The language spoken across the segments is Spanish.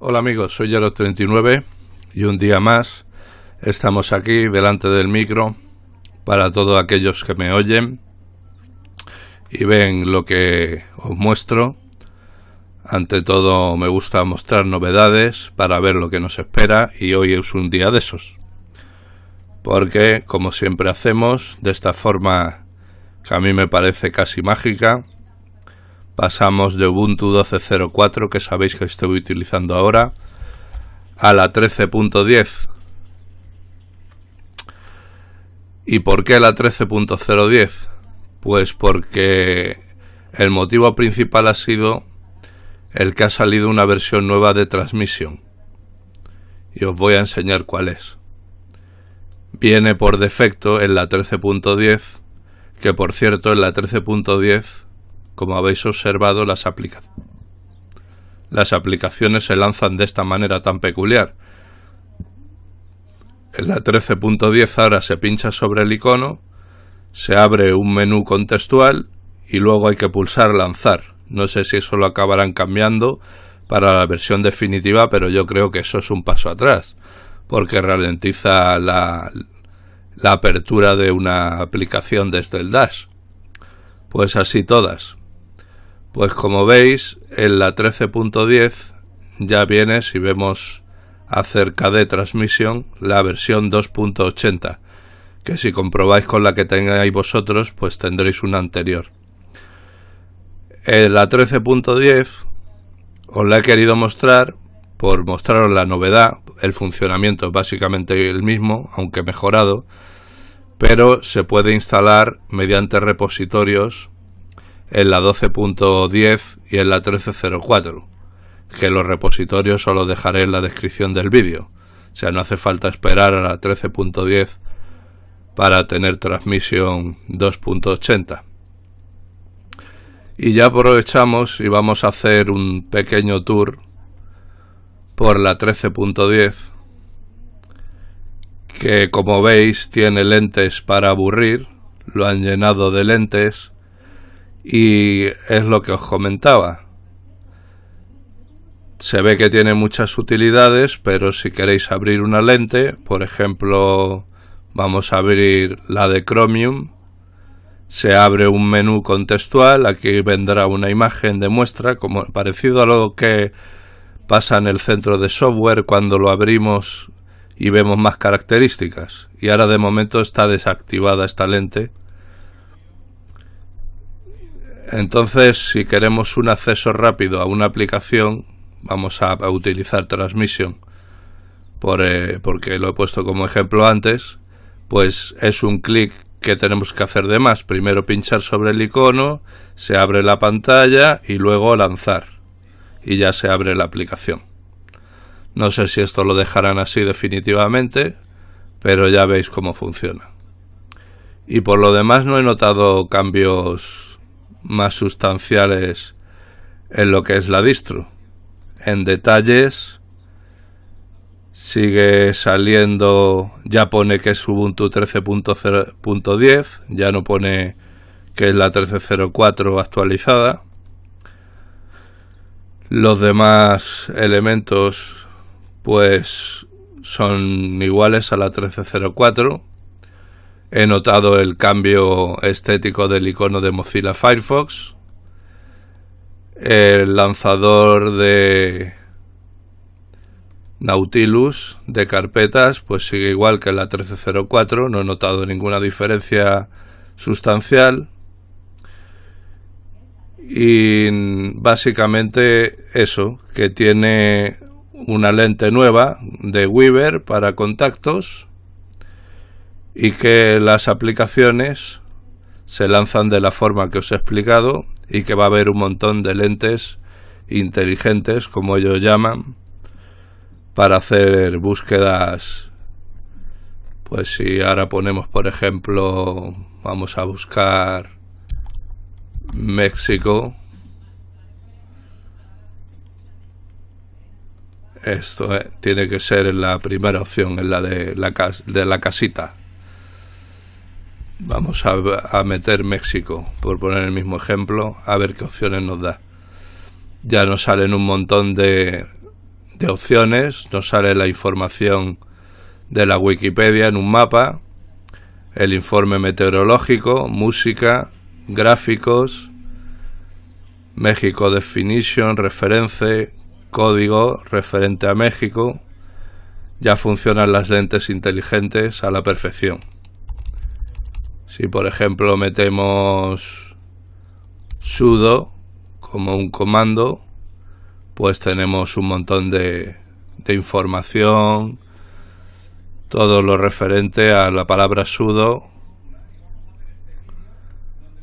Hola amigos, soy los 39 y un día más estamos aquí delante del micro para todos aquellos que me oyen y ven lo que os muestro. Ante todo me gusta mostrar novedades para ver lo que nos espera y hoy es un día de esos. Porque como siempre hacemos, de esta forma que a mí me parece casi mágica, Pasamos de Ubuntu 12.04, que sabéis que estoy utilizando ahora, a la 13.10. ¿Y por qué la 13.010? Pues porque el motivo principal ha sido el que ha salido una versión nueva de transmisión. Y os voy a enseñar cuál es. Viene por defecto en la 13.10, que por cierto en la 13.10 como habéis observado, las, aplicaciones se lanzan de esta manera tan peculiar. En la 13.10 ahora se pincha sobre el icono, se abre un menú contextual y luego hay que pulsar lanzar. No sé si eso lo acabarán cambiando para la versión definitiva, pero yo creo que eso es un paso atrás, porque ralentiza la, la apertura de una aplicación desde el Dash. Pues así todas. Pues como veis, en la 13.10 ya viene, si vemos acerca de transmisión, la versión 2.80, que si comprobáis con la que tengáis vosotros, pues tendréis una anterior. En la 13.10 os la he querido mostrar por mostraros la novedad, el funcionamiento es básicamente el mismo, aunque mejorado, pero se puede instalar mediante repositorios en la 12.10 y en la 13.04, que los repositorios solo dejaré en la descripción del vídeo. O sea, no hace falta esperar a la 13.10 para tener transmisión 2.80. Y ya aprovechamos y vamos a hacer un pequeño tour por la 13.10 que como veis tiene lentes para aburrir, lo han llenado de lentes y es lo que os comentaba. Se ve que tiene muchas utilidades, pero si queréis abrir una lente, por ejemplo, vamos a abrir la de Chromium, se abre un menú contextual, aquí vendrá una imagen de muestra, como, parecido a lo que pasa en el centro de software cuando lo abrimos y vemos más características. Y ahora de momento está desactivada esta lente entonces, si queremos un acceso rápido a una aplicación, vamos a, utilizar transmisión eh, porque lo he puesto como ejemplo antes, pues es un clic que tenemos que hacer de más. Primero pinchar sobre el icono, se abre la pantalla y luego lanzar. Y ya se abre la aplicación. No sé si esto lo dejarán así definitivamente, pero ya veis cómo funciona. Y por lo demás no he notado cambios más sustanciales en lo que es la distro. En detalles sigue saliendo, ya pone que es Ubuntu 13.0.10 ya no pone que es la 13.04 actualizada. Los demás elementos pues son iguales a la 1304 He notado el cambio estético del icono de Mozilla Firefox. El lanzador de Nautilus de carpetas pues sigue igual que la 1304. No he notado ninguna diferencia sustancial. Y básicamente eso, que tiene una lente nueva de Weaver para contactos y que las aplicaciones se lanzan de la forma que os he explicado y que va a haber un montón de lentes inteligentes, como ellos llaman, para hacer búsquedas. Pues si ahora ponemos, por ejemplo, vamos a buscar México. Esto eh, tiene que ser la primera opción, en la de la, de la casita. Vamos a, meter México, por poner el mismo ejemplo, a ver qué opciones nos da. Ya nos salen un montón de, de opciones, nos sale la información de la Wikipedia en un mapa, el informe meteorológico, música, gráficos, México Definition, reference, código referente a México. Ya funcionan las lentes inteligentes a la perfección. Si por ejemplo metemos sudo como un comando, pues tenemos un montón de, información, todo lo referente a la palabra sudo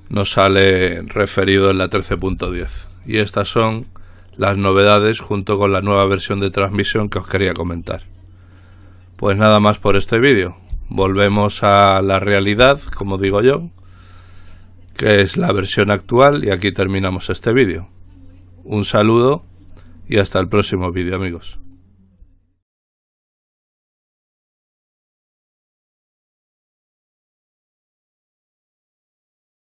nos sale referido en la 13.10. Y estas son las novedades junto con la nueva versión de transmisión que os quería comentar. Pues nada más por este vídeo volvemos a la realidad, como digo yo, que es la versión actual y aquí terminamos este vídeo. Un saludo y hasta el próximo vídeo amigos.